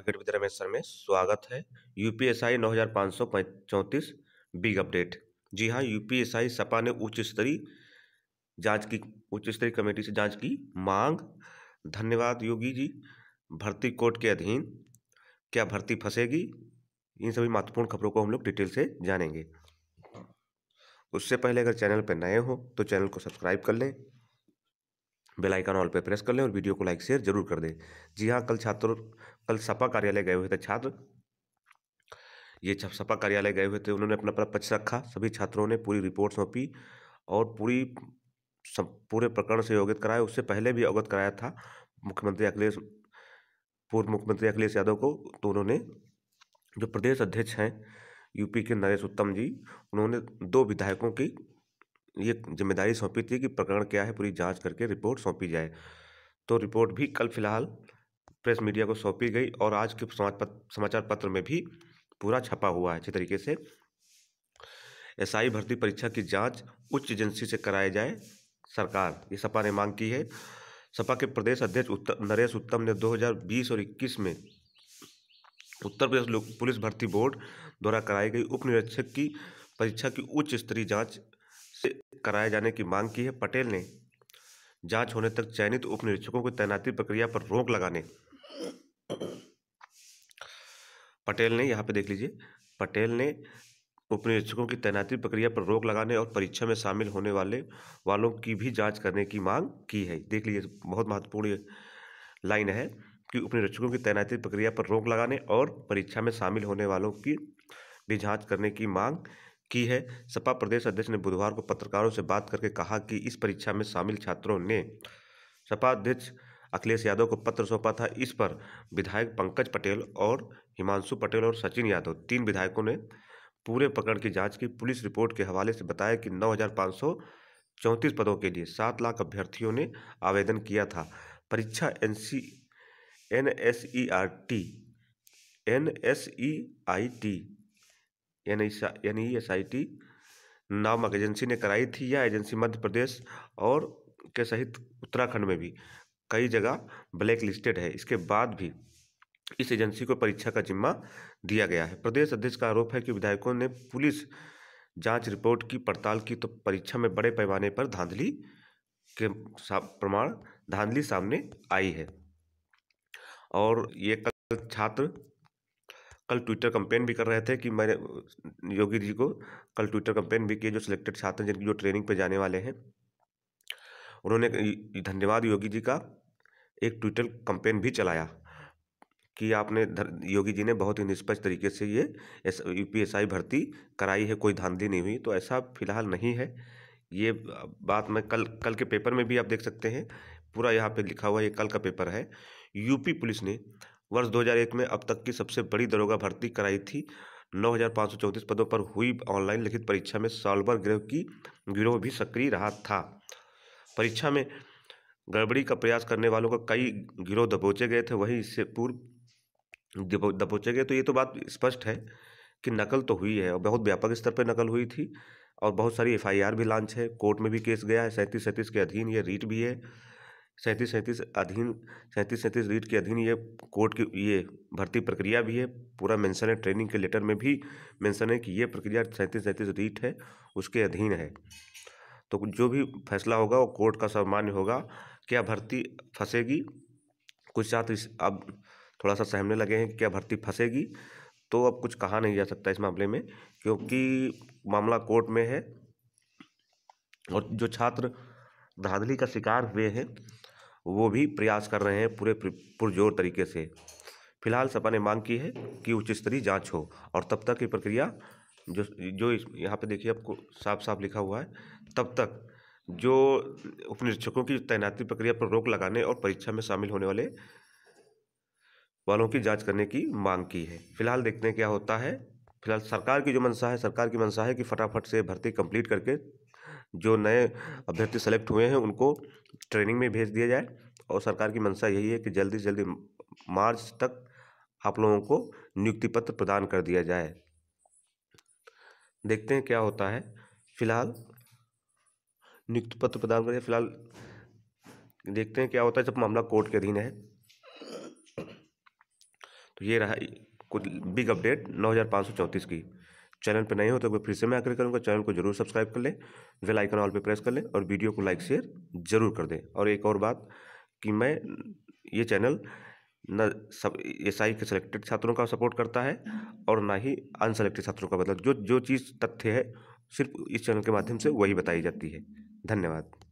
cricket with Ramesh sir में स्वागत है यू पी एस आई नौ हज़ार पाँच सौ चौंतीस बिग अपडेट जी हाँ यू सपा ने उच्च स्तरीय जांच की उच्च स्तरीय कमेटी से जांच की मांग धन्यवाद योगी जी भर्ती कोर्ट के अधीन क्या भर्ती फंसेगी इन सभी महत्वपूर्ण खबरों को हम लोग डिटेल से जानेंगे उससे पहले अगर चैनल पर नए हो तो चैनल को सब्सक्राइब कर लें बेल आइकन ऑल पर प्रेस कर लें और वीडियो को लाइक शेयर जरूर कर दें जी हाँ कल छात्र कल सपा कार्यालय गए हुए थे छात्र ये सपा कार्यालय गए हुए थे उन्होंने अपना अपना पक्ष रखा सभी छात्रों ने पूरी रिपोर्ट सौंपी और पूरी सब पूरे प्रकरण से अवगत कराया उससे पहले भी अवगत कराया था मुख्यमंत्री अखिलेश पूर्व मुख्यमंत्री अखिलेश यादव को तो उन्होंने जो प्रदेश अध्यक्ष हैं यूपी के नरेश उत्तम जी उन्होंने दो विधायकों की ये जिम्मेदारी सौंपी थी कि प्रकरण क्या है पूरी जांच करके रिपोर्ट सौंपी जाए तो रिपोर्ट भी कल फिलहाल प्रेस मीडिया को सौंपी गई और आज के समाचार पत्र में भी पूरा छपा हुआ है अच्छे तरीके से एसआई भर्ती परीक्षा की जांच उच्च एजेंसी से कराई जाए सरकार ये सपा ने मांग की है सपा के प्रदेश अध्यक्ष उत्तम नरेश उत्तम ने 2020 और 21 में उत्तर प्रदेश पुलिस भर्ती बोर्ड द्वारा कराई गई उप निरीक्षक की परीक्षा की उच्च स्तरीय जांच कराए जाने की मांग की है पटेल ने जांच होने तक चयनित उप निरीक्षकों की तैनाती प्रक्रिया पर रोक लगाने पटेल ने यहाँ पे देख लीजिए पटेल ने उप निरीक्षकों की तैनाती प्रक्रिया पर रोक लगाने और परीक्षा में शामिल होने वाले वालों की भी जांच करने की मांग की है देख लीजिए बहुत महत्वपूर्ण लाइन है कि उप निरीक्षकों की तैनाती प्रक्रिया पर रोक लगाने और परीक्षा में शामिल होने वालों की भी जांच करने की मांग की है सपा प्रदेश अध्यक्ष ने बुधवार को पत्रकारों से बात करके कहा कि इस परीक्षा में शामिल छात्रों ने सपा अध्यक्ष अखिलेश यादव को पत्र सौंपा था इस पर विधायक पंकज पटेल और हिमांशु पटेल और सचिन यादव तीन विधायकों ने पूरे प्रकरण की जांच की पुलिस रिपोर्ट के हवाले से बताया कि नौ पदों के लिए सात लाख अभ्यर्थियों ने आवेदन किया था परीक्षा N C N S E R T N S E I T यानी एस आई टी नामक एजेंसी ने कराई थी यह एजेंसी मध्य प्रदेश और के सहित उत्तराखंड में भी कई जगह ब्लैक लिस्टेड है इसके बाद भी इस एजेंसी को परीक्षा का जिम्मा दिया गया है प्रदेश अध्यक्ष का आरोप है कि विधायकों ने पुलिस जांच रिपोर्ट की पड़ताल की तो परीक्षा में बड़े पैमाने पर धांधली के प्रमाण धांधली सामने आई है और ये कल छात्र कल ट्विटर कंपेन भी कर रहे थे कि मैंने योगी जी को कल ट्विटर कंपेन भी किए जो सिलेक्टेड छात्र जिनकी जो ट्रेनिंग पे जाने वाले हैं उन्होंने धन्यवाद योगी जी का एक ट्विटर कंपेन भी चलाया कि आपने योगी जी ने बहुत ही निष्पक्ष तरीके से ये S U P S I भर्ती कराई है कोई धांधली नहीं हुई तो ऐसा फिलहाल नहीं है ये बात मैं कल कल के पेपर में भी आप देख सकते हैं पूरा यहाँ पे लिखा हुआ ये कल का पेपर है यूपी पुलिस ने वर्ष 2001 में अब तक की सबसे बड़ी दरोगा भर्ती कराई थी नौ पदों पर हुई ऑनलाइन लिखित परीक्षा में सॉल्वर गिरोह की गिरोह भी सक्रिय रहा था परीक्षा में गड़बड़ी का प्रयास करने वालों को कई गिरोह दबोचे गए थे वहीं इससे पूर्व दबोचे गए तो ये तो बात स्पष्ट है कि नकल तो हुई है और बहुत व्यापक स्तर पर नकल हुई थी और बहुत सारी एफआईआर भी लॉन्च है कोर्ट में भी केस गया है सैंतीस सैंतीस के अधीन ये रीट भी है सैंतीस सैंतीस अधीन सैंतीस सैंतीस रीट के अधीन ये कोर्ट की ये भर्ती प्रक्रिया भी है पूरा मेंशन है ट्रेनिंग के लेटर में भी मेंशन है कि ये प्रक्रिया सैंतीस सैंतीस रीट है उसके अधीन है तो जो भी फैसला होगा वो कोर्ट का सामान्य होगा क्या भर्ती फंसेगी कुछ छात्र अब थोड़ा सा सहमने लगे हैं कि क्या भर्ती फंसेगी तो अब कुछ कहा नहीं जा सकता इस मामले में क्योंकि मामला कोर्ट में है और जो छात्र धांधली का शिकार हुए हैं वो भी प्रयास कर रहे हैं पूरे पुरजोर तरीके से फिलहाल सपा ने मांग की है कि उच्च स्तरीय जाँच हो और तब तक ये प्रक्रिया जो जो यहाँ पे देखिए आपको साफ साफ लिखा हुआ है तब तक जो उपनिरीक्षकों की तैनाती प्रक्रिया पर रोक लगाने और परीक्षा में शामिल होने वाले वालों की जांच करने की मांग की है फिलहाल देखते हैं क्या होता है फिलहाल सरकार की जो मंशा है सरकार की मंशा है कि फटाफट से भर्ती कंप्लीट करके जो नए अभ्यर्थी सेलेक्ट हुए हैं उनको ट्रेनिंग में भेज दिया जाए और सरकार की मंशा यही है कि जल्दी से जल्दी मार्च तक आप लोगों को नियुक्ति पत्र प्रदान कर दिया जाए देखते हैं क्या होता है फिलहाल नियुक्ति पत्र प्रदान करिए फिलहाल देखते हैं क्या होता है जब मामला कोर्ट के अधीन है तो ये रहा कुछ बिग अपडेट नौ हज़ार पाँच सौ चौंतीस की चैनल पर नए हो तो फिर से मैं आग्रह करूँगा चैनल को जरूर सब्सक्राइब कर लें वेलाइकन आइकन ऑल पर प्रेस कर लें और वीडियो को लाइक शेयर जरूर कर दें और एक और बात कि मैं ये चैनल न सब एस आई के सिलेक्टेड छात्रों का सपोर्ट करता है और ना ही अनसेलेक्टेड छात्रों का मतलब जो जो चीज़ तथ्य है सिर्फ इस चैनल के माध्यम से वही बताई जाती है धन्यवाद